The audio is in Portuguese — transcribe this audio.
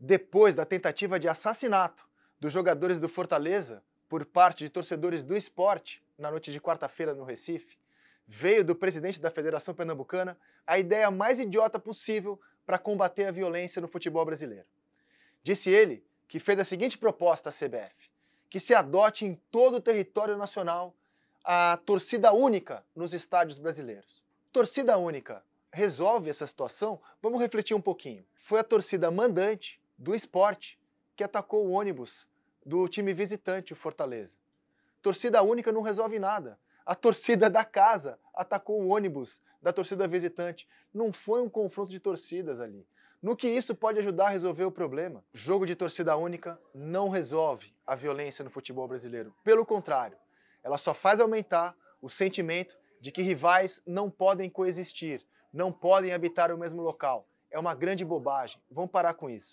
depois da tentativa de assassinato dos jogadores do Fortaleza por parte de torcedores do esporte na noite de quarta-feira no Recife, veio do presidente da Federação Pernambucana a ideia mais idiota possível para combater a violência no futebol brasileiro. Disse ele que fez a seguinte proposta à CBF: que se adote em todo o território nacional a torcida única nos estádios brasileiros. Torcida única resolve essa situação? Vamos refletir um pouquinho. Foi a torcida mandante do esporte, que atacou o ônibus do time visitante, o Fortaleza. Torcida única não resolve nada. A torcida da casa atacou o ônibus da torcida visitante. Não foi um confronto de torcidas ali. No que isso pode ajudar a resolver o problema? Jogo de torcida única não resolve a violência no futebol brasileiro. Pelo contrário, ela só faz aumentar o sentimento de que rivais não podem coexistir, não podem habitar o mesmo local. É uma grande bobagem. Vamos parar com isso.